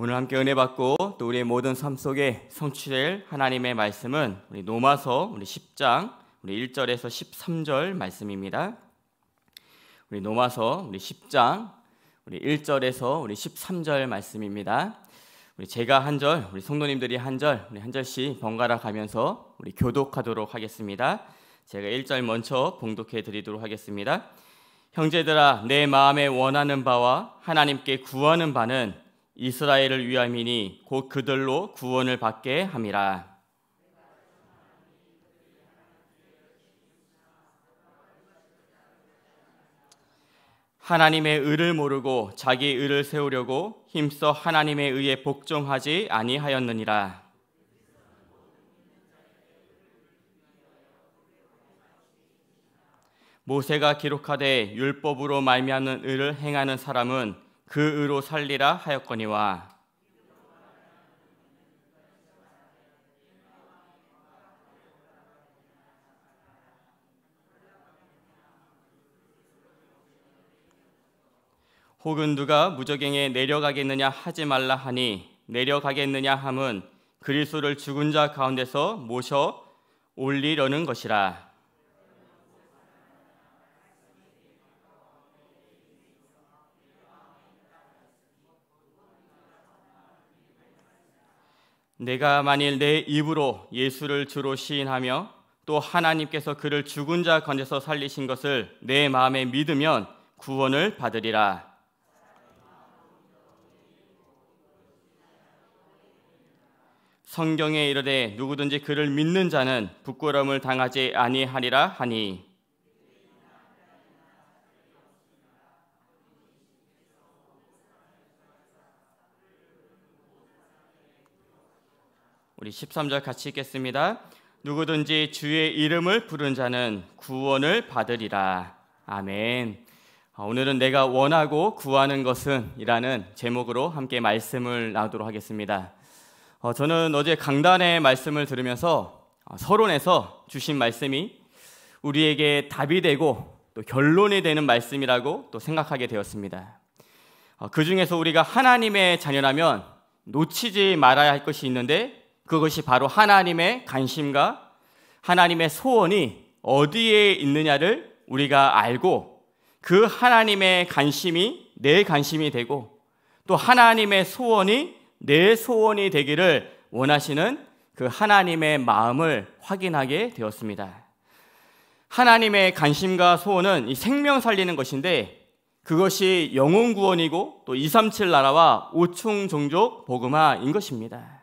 오늘 함께 은혜 받고 또 우리의 모든 삶 속에 성취될 하나님의 말씀은 우리 노마서 우리 10장 우리 1절에서 13절 말씀입니다. 우리 노마서 우리 10장 우리 1절에서 우리 13절 말씀입니다. 우리 제가 한 절, 우리 성도님들이 한 절, 우리 한 절씩 번갈아 가면서 우리 교독하도록 하겠습니다. 제가 1절 먼저 봉독해 드리도록 하겠습니다. 형제들아 내 마음에 원하는 바와 하나님께 구하는 바는 이스라엘을 위함이니 곧 그들로 구원을 받게 함이라. 하나님의 의를 모르고 자기 의를 세우려고 힘써 하나님의 의에 복종하지 아니하였느니라. 모세가 기록하되 율법으로 말미암는 의를 행하는 사람은 그 의로 살리라 하였거니와 혹은 누가 무적행에 내려가겠느냐 하지 말라 하니 내려가겠느냐 함은 그리스도를 죽은 자 가운데서 모셔 올리려는 것이라 내가 만일 내 입으로 예수를 주로 시인하며 또 하나님께서 그를 죽은 자 건져서 살리신 것을 내 마음에 믿으면 구원을 받으리라. 성경에 이르되 누구든지 그를 믿는 자는 부끄러움을 당하지 아니하리라 하니 우리 13절 같이 읽겠습니다. 누구든지 주의 이름을 부른 자는 구원을 받으리라. 아멘. 어, 오늘은 내가 원하고 구하는 것은 이라는 제목으로 함께 말씀을 나누도록 하겠습니다. 어, 저는 어제 강단의 말씀을 들으면서 어, 서론에서 주신 말씀이 우리에게 답이 되고 또 결론이 되는 말씀이라고 또 생각하게 되었습니다. 그 중에서 우리가 하나님의 자녀라면 놓치지 말아야 할 것이 있는데 그것이 바로 하나님의 관심과 하나님의 소원이 어디에 있느냐를 우리가 알고 그 하나님의 관심이 내 관심이 되고 또 하나님의 소원이 내 소원이 되기를 원하시는 그 하나님의 마음을 확인하게 되었습니다. 하나님의 관심과 소원은 이 생명 살리는 것인데 그것이 영혼 구원이고 또237 나라와 5층 종족 복음화인 것입니다.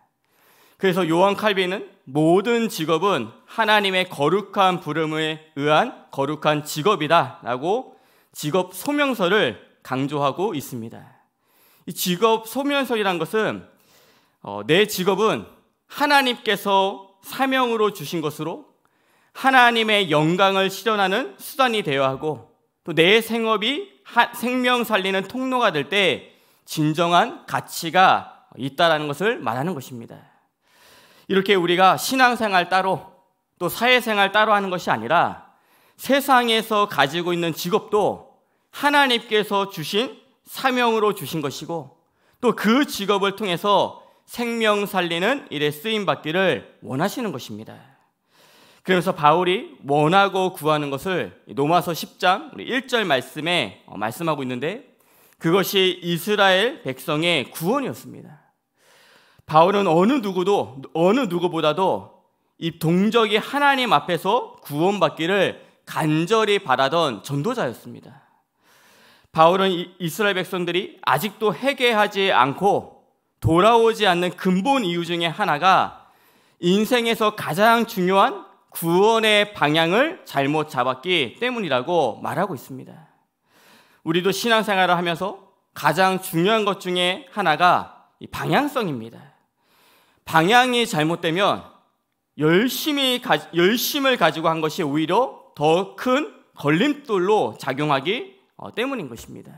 그래서 요한 칼빈은 모든 직업은 하나님의 거룩한 부름에 의한 거룩한 직업이다라고 직업 소명서를 강조하고 있습니다. 이 직업 소명서이란 것은 어, 내 직업은 하나님께서 사명으로 주신 것으로 하나님의 영광을 실현하는 수단이 되어야 하고 또 내 생업이 하, 생명 살리는 통로가 될 때 진정한 가치가 있다라는 것을 말하는 것입니다. 이렇게 우리가 신앙생활 따로 또 사회생활 따로 하는 것이 아니라 세상에서 가지고 있는 직업도 하나님께서 주신 사명으로 주신 것이고 또 그 직업을 통해서 생명 살리는 일에 쓰임 받기를 원하시는 것입니다. 그러면서 바울이 원하고 구하는 것을 노마서 10장 우리 1절 말씀에 어, 말씀하고 있는데 그것이 이스라엘 백성의 구원이었습니다. 바울은 어느 누구도 어느 누구보다도 이 동적이 하나님 앞에서 구원받기를 간절히 바라던 전도자였습니다. 바울은 이스라엘 백성들이 아직도 회개하지 않고 돌아오지 않는 근본 이유 중에 하나가 인생에서 가장 중요한 구원의 방향을 잘못 잡았기 때문이라고 말하고 있습니다. 우리도 신앙생활을 하면서 가장 중요한 것 중에 하나가 방향성입니다. 방향이 잘못되면 열심히 열심을 가지고 한 것이 오히려 더 큰 걸림돌로 작용하기 어, 때문인 것입니다.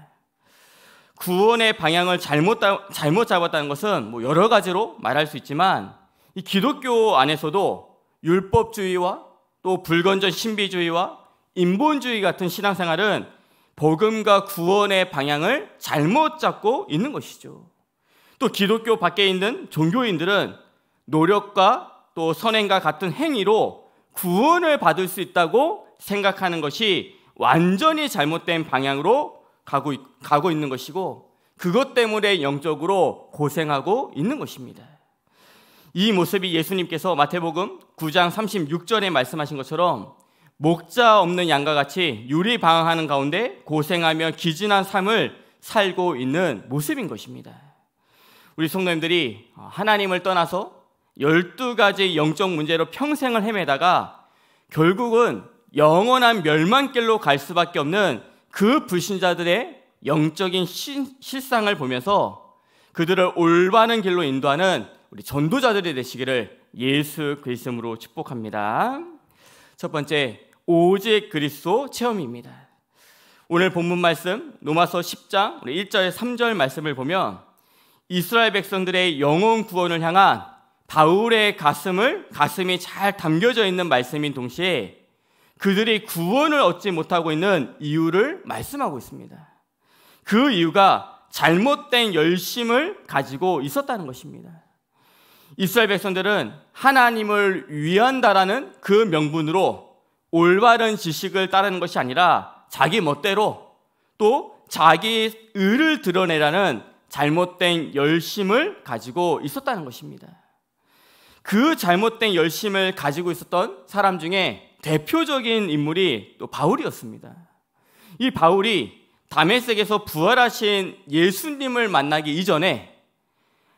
구원의 방향을 잘못, 잘못 잡았다는 것은 뭐 여러 가지로 말할 수 있지만 이 기독교 안에서도 율법주의와 또 불건전 신비주의와 인본주의 같은 신앙생활은 복음과 구원의 방향을 잘못 잡고 있는 것이죠. 또 기독교 밖에 있는 종교인들은 노력과 또 선행과 같은 행위로 구원을 받을 수 있다고 생각하는 것이 완전히 잘못된 방향으로 가고, 가고 있는 것이고 그것 때문에 영적으로 고생하고 있는 것입니다. 이 모습이 예수님께서 마태복음 9장 36절에 말씀하신 것처럼 목자 없는 양과 같이 유리 방황하는 가운데 고생하며 기진한 삶을 살고 있는 모습인 것입니다. 우리 성도님들이 하나님을 떠나서 12가지 영적 문제로 평생을 헤매다가 결국은 영원한 멸망길로 갈 수밖에 없는 그 불신자들의 영적인 실상을 보면서 그들을 올바른 길로 인도하는 우리 전도자들이 되시기를 예수 그리스도로 축복합니다. 첫 번째, 오직 그리스도 체험입니다. 오늘 본문 말씀 로마서 10장 우리 1절 3절 말씀을 보면 이스라엘 백성들의 영혼 구원을 향한 바울의 가슴을 가슴이 잘 담겨져 있는 말씀인 동시에 그들이 구원을 얻지 못하고 있는 이유를 말씀하고 있습니다. 그 이유가 잘못된 열심을 가지고 있었다는 것입니다. 이스라엘 백성들은 하나님을 위한다라는 그 명분으로 올바른 지식을 따르는 것이 아니라 자기 멋대로 또 자기 의를 드러내라는 잘못된 열심을 가지고 있었다는 것입니다. 그 잘못된 열심을 가지고 있었던 사람 중에 대표적인 인물이 또 바울이었습니다. 이 바울이 다메섹에서 부활하신 예수님을 만나기 이전에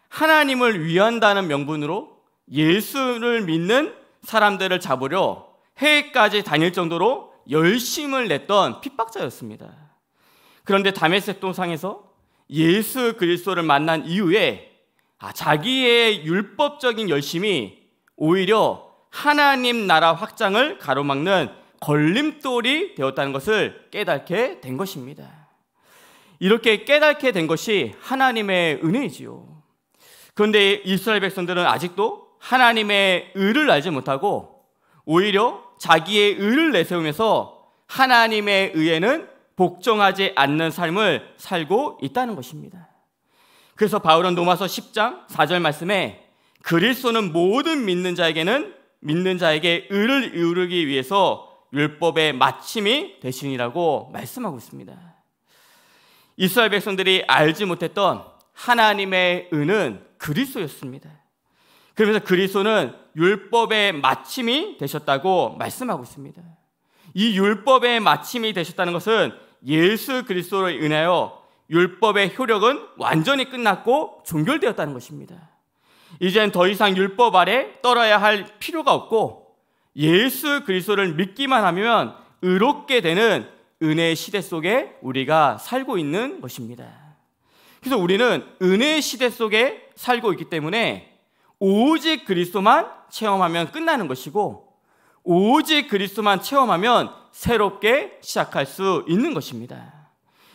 하나님을 위한다는 명분으로 예수를 믿는 사람들을 잡으려 해외까지 다닐 정도로 열심을 냈던 핍박자였습니다. 그런데 다메섹 동상에서 예수 그리스도를 만난 이후에 아, 자기의 율법적인 열심이 오히려 하나님 나라 확장을 가로막는 걸림돌이 되었다는 것을 깨닫게 된 것입니다. 이렇게 깨닫게 된 것이 하나님의 은혜이지요. 그런데 이스라엘 백성들은 아직도 하나님의 의를 알지 못하고 오히려 자기의 의를 내세우면서 하나님의 의에는 복종하지 않는 삶을 살고 있다는 것입니다. 그래서 바울은 로마서 10장 4절 말씀에 그리스도는 모든 믿는 자에게는 믿는 자에게 의를 이루기 위해서 율법의 마침이 되시니라고 말씀하고 있습니다. 이스라엘 백성들이 알지 못했던 하나님의 은은 그리스도였습니다. 그러면서 그리스도는 율법의 마침이 되셨다고 말씀하고 있습니다. 이 율법의 마침이 되셨다는 것은 예수 그리스도로 인하여 율법의 효력은 완전히 끝났고 종결되었다는 것입니다. 이젠 더 이상 율법 아래 떨어야 할 필요가 없고 예수 그리스도를 믿기만 하면 의롭게 되는 은혜의 시대 속에 우리가 살고 있는 것입니다. 그래서 우리는 은혜의 시대 속에 살고 있기 때문에 오직 그리스도만 체험하면 끝나는 것이고 오직 그리스도만 체험하면 새롭게 시작할 수 있는 것입니다.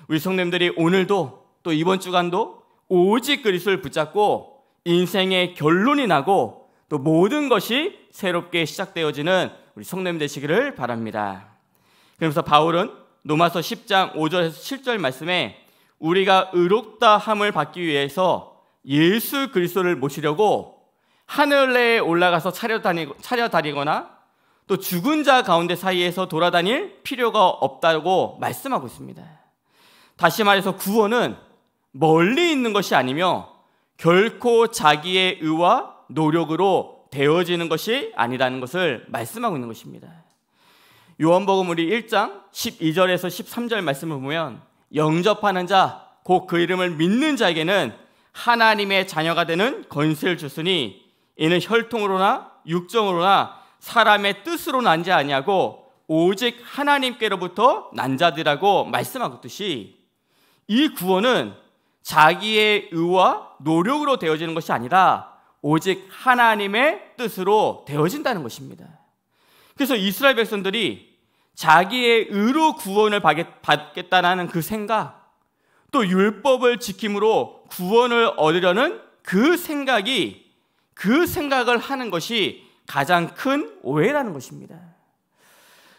우리 성님들이 오늘도 또 이번 주간도 오직 그리스도를 붙잡고 인생의 결론이 나고 또 모든 것이 새롭게 시작되어지는 우리 성님 되시기를 바랍니다. 그러면서 바울은 로마서 10장 5절에서 7절 말씀에 우리가 의롭다 함을 받기 위해서 예수 그리스도를 모시려고 하늘에 올라가서 차려다니거나 또 죽은 자 가운데 사이에서 돌아다닐 필요가 없다고 말씀하고 있습니다. 다시 말해서 구원은 멀리 있는 것이 아니며 결코 자기의 의와 노력으로 되어지는 것이 아니라는 것을 말씀하고 있는 것입니다. 요한복음 우리 1장 12절에서 13절 말씀을 보면 영접하는 자, 곧 그 이름을 믿는 자에게는 하나님의 자녀가 되는 건세를 주으니 이는 혈통으로나 육정으로나 사람의 뜻으로 난 자 아니하고 오직 하나님께로부터 난 자들이라고 말씀하고 있듯이 이 구원은 자기의 의와 노력으로 되어지는 것이 아니라 오직 하나님의 뜻으로 되어진다는 것입니다. 그래서 이스라엘 백성들이 자기의 의로 구원을 받겠다는 그 생각, 또 율법을 지킴으로 구원을 얻으려는 그 생각이 그 생각을 하는 것이 가장 큰 오해라는 것입니다.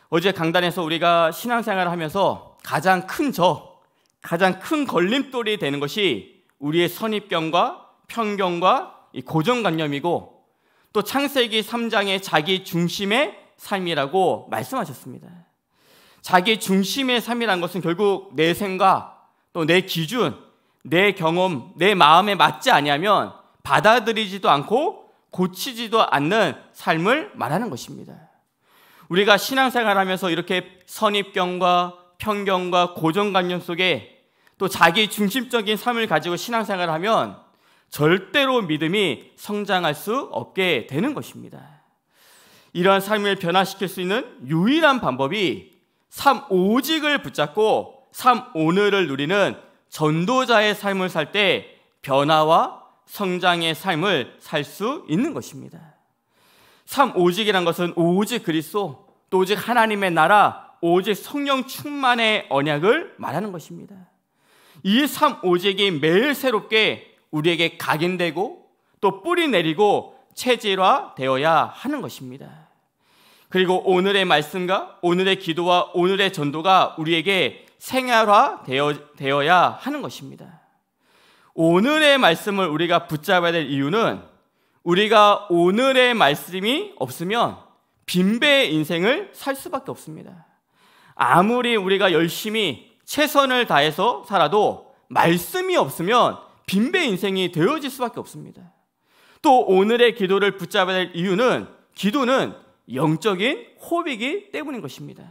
어제 강단에서 우리가 신앙생활을 하면서 가장 큰 저, 가장 큰 걸림돌이 되는 것이 우리의 선입견과 편견과 고정관념이고 또 창세기 3장의 자기 중심의 삶이라고 말씀하셨습니다. 자기 중심의 삶이란 것은 결국 내 생각, 또 내 기준, 내 경험, 내 마음에 맞지 아니면 받아들이지도 않고 고치지도 않는 삶을 말하는 것입니다. 우리가 신앙생활 하면서 이렇게 선입견과 편견과 고정관념 속에 또 자기 중심적인 삶을 가지고 신앙생활 하면 절대로 믿음이 성장할 수 없게 되는 것입니다. 이러한 삶을 변화시킬 수 있는 유일한 방법이 삶 오직을 붙잡고 삶 오늘을 누리는 전도자의 삶을 살 때 변화와 성장의 삶을 살 수 있는 것입니다. 삶 오직이란 것은 오직 그리스도, 또 오직 하나님의 나라, 오직 성령 충만의 언약을 말하는 것입니다. 이 삶 오직이 매일 새롭게 우리에게 각인되고 또 뿌리 내리고 체질화되어야 하는 것입니다. 그리고 오늘의 말씀과 오늘의 기도와 오늘의 전도가 우리에게 생활화되어야 하는 것입니다. 오늘의 말씀을 우리가 붙잡아야 될 이유는 우리가 오늘의 말씀이 없으면 빈배의 인생을 살 수밖에 없습니다. 아무리 우리가 열심히 최선을 다해서 살아도 말씀이 없으면 빈배 인생이 되어질 수밖에 없습니다. 또 오늘의 기도를 붙잡아야 될 이유는 기도는 영적인 호흡이기 때문인 것입니다.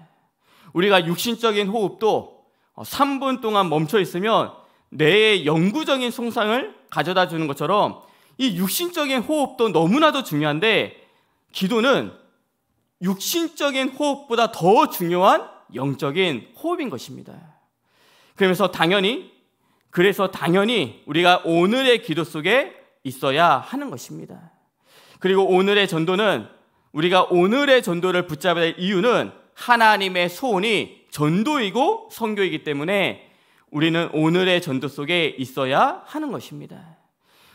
우리가 육신적인 호흡도 3분 동안 멈춰 있으면 뇌의 영구적인 손상을 가져다 주는 것처럼 이 육신적인 호흡도 너무나도 중요한데 기도는 육신적인 호흡보다 더 중요한 영적인 호흡인 것입니다. 그러면서 당연히 그래서 당연히 우리가 오늘의 기도 속에 있어야 하는 것입니다. 그리고 오늘의 전도는 우리가 오늘의 전도를 붙잡아야 할 이유는 하나님의 소원이 전도이고 선교이기 때문에 우리는 오늘의 전도 속에 있어야 하는 것입니다.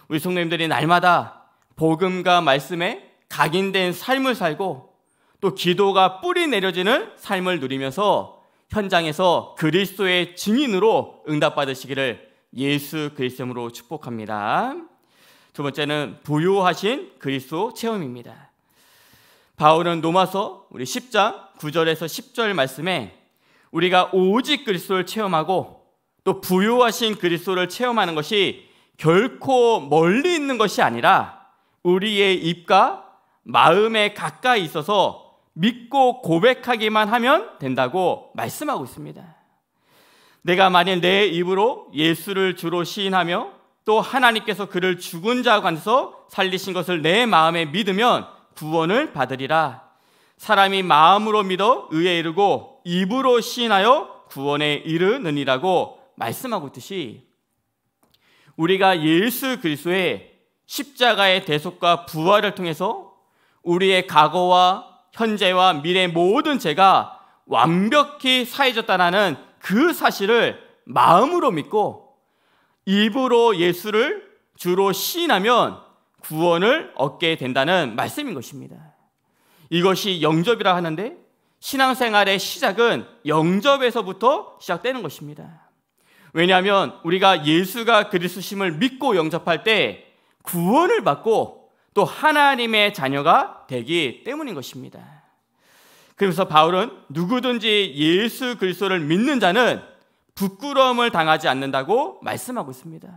우리 성도님들이 날마다 복음과 말씀에 각인된 삶을 살고 또 기도가 뿌리 내려지는 삶을 누리면서 현장에서 그리스도의 증인으로 응답받으시기를 예수 그리스도로 축복합니다. 두 번째는 부유하신 그리스도 체험입니다. 바울은 로마서 우리 10장 9절에서 10절 말씀에 우리가 오직 그리스도를 체험하고 또 부유하신 그리스도를 체험하는 것이 결코 멀리 있는 것이 아니라 우리의 입과 마음에 가까이 있어서 믿고 고백하기만 하면 된다고 말씀하고 있습니다. 내가 만일 내 입으로 예수를 주로 시인하며 또 하나님께서 그를 죽은 자 관서 살리신 것을 내 마음에 믿으면 구원을 받으리라. 사람이 마음으로 믿어 의에 이르고 입으로 시인하여 구원에 이르느니라고 말씀하고 있듯이 우리가 예수 그리스도의 십자가의 대속과 부활을 통해서 우리의 과거와 현재와 미래의 모든 죄가 완벽히 사해졌다는 라그 사실을 마음으로 믿고 입으로 예수를 주로 시인하면 구원을 얻게 된다는 말씀인 것입니다. 이것이 영접이라 하는데 신앙생활의 시작은 영접에서부터 시작되는 것입니다. 왜냐하면 우리가 예수가 그리스도심을 믿고 영접할 때 구원을 받고 또 하나님의 자녀가 되기 때문인 것입니다. 그러서 바울은 누구든지 예수 그리스도를 믿는 자는 부끄러움을 당하지 않는다고 말씀하고 있습니다.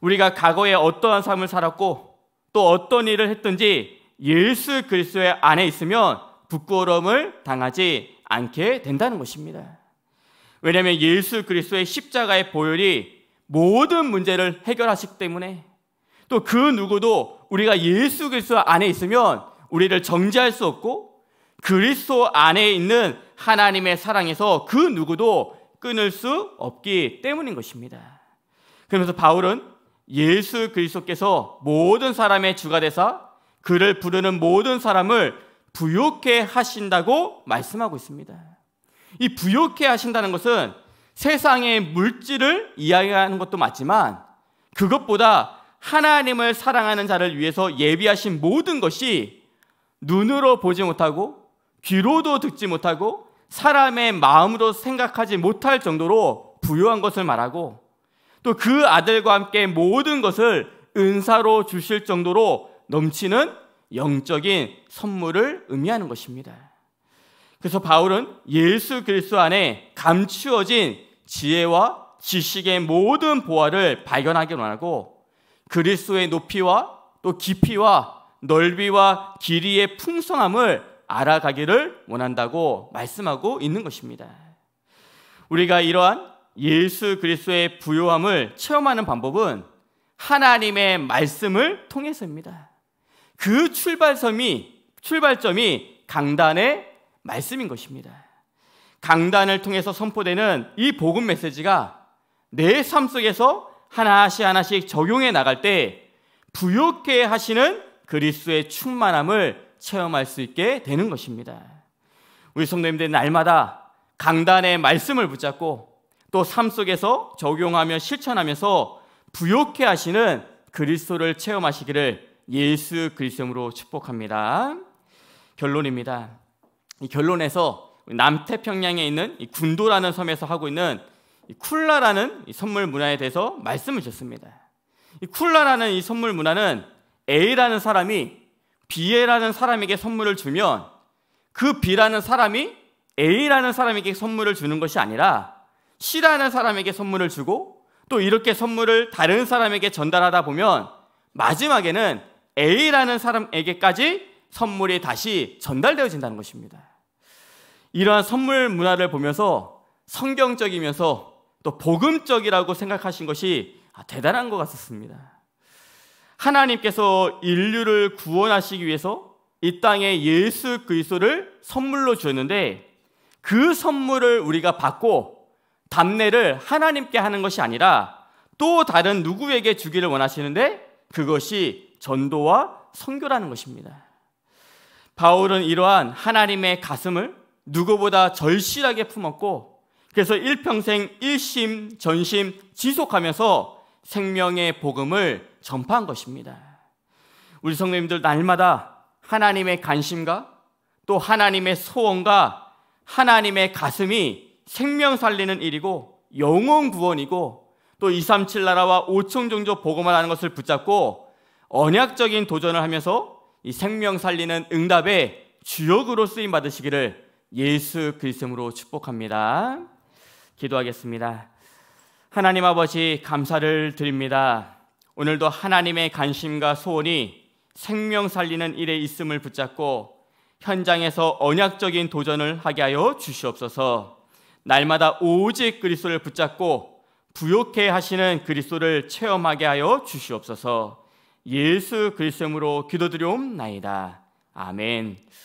우리가 과거에 어떠한 삶을 살았고 또 어떤 일을 했든지 예수 그리스도의 안에 있으면 부끄러움을 당하지 않게 된다는 것입니다. 왜냐하면 예수 그리스도의 십자가의 보혈이 모든 문제를 해결하시기 때문에 또 그 누구도 우리가 예수 그리스도 안에 있으면 우리를 정지할수 없고 그리스도 안에 있는 하나님의 사랑에서 그 누구도 끊을 수 없기 때문인 것입니다. 그러면서 바울은 예수 그리스도께서 모든 사람의 주가 되사 그를 부르는 모든 사람을 부욕해 하신다고 말씀하고 있습니다. 이 부욕해 하신다는 것은 세상의 물질을 이야기하는 것도 맞지만 그것보다 하나님을 사랑하는 자를 위해서 예비하신 모든 것이 눈으로 보지 못하고 귀로도 듣지 못하고 사람의 마음으로 생각하지 못할 정도로 부유한 것을 말하고 또 그 아들과 함께 모든 것을 은사로 주실 정도로 넘치는 영적인 선물을 의미하는 것입니다. 그래서 바울은 예수 그리스도 안에 감추어진 지혜와 지식의 모든 보화를 발견하기 원하고 그리스도의 높이와 또 깊이와 넓이와 길이의 풍성함을 알아가기를 원한다고 말씀하고 있는 것입니다. 우리가 이러한 예수 그리스도의 부요함을 체험하는 방법은 하나님의 말씀을 통해서입니다. 그 출발점이 출발점이 강단의 말씀인 것입니다. 강단을 통해서 선포되는 이 복음 메시지가 내 삶 속에서 하나씩 하나씩 적용해 나갈 때 부욕해 하시는 그리스의 충만함을 체험할 수 있게 되는 것입니다. 우리 성도님들 날마다 강단의 말씀을 붙잡고 또 삶 속에서 적용하며 실천하면서 부욕해 하시는 그리스도를 체험하시기를 예수 그리스도로 축복합니다. 결론입니다. 이 결론에서 남태평양에 있는 군도라는 섬에서 하고 있는 쿨라라는 선물 문화에 대해서 말씀을 줬습니다. 이 쿨라라는 이 선물 문화는 A라는 사람이 B라는 사람에게 선물을 주면 그 B라는 사람이 A라는 사람에게 선물을 주는 것이 아니라 C라는 사람에게 선물을 주고 또 이렇게 선물을 다른 사람에게 전달하다 보면 마지막에는 A라는 사람에게까지 선물이 다시 전달되어진다는 것입니다. 이러한 선물 문화를 보면서 성경적이면서 또 복음적이라고 생각하신 것이 아, 대단한 것 같았습니다. 하나님께서 인류를 구원하시기 위해서 이 땅에 예수 그리스도를 선물로 주었는데 그 선물을 우리가 받고 담례를 하나님께 하는 것이 아니라 또 다른 누구에게 주기를 원하시는데 그것이 전도와 선교라는 것입니다. 바울은 이러한 하나님의 가슴을 누구보다 절실하게 품었고 그래서 일평생 일심 전심 지속하면서 생명의 복음을 전파한 것입니다. 우리 성도님들 날마다 하나님의 관심과 또 하나님의 소원과 하나님의 가슴이 생명 살리는 일이고 영혼 구원이고 또237 나라와 5천 종조 복음을 하는 것을 붙잡고 언약적인 도전을 하면서 이 생명 살리는 응답의 주역으로 쓰임 받으시기를 예수 그리스도로 축복합니다. 기도하겠습니다. 하나님 아버지 감사를 드립니다. 오늘도 하나님의 관심과 소원이 생명 살리는 일에 있음을 붙잡고 현장에서 언약적인 도전을 하게 하여 주시옵소서. 날마다 오직 그리스도를 붙잡고 부욕해 하시는 그리스도를 체험하게 하여 주시옵소서. 예수 그리스도로 기도드려옵나이다. 아멘.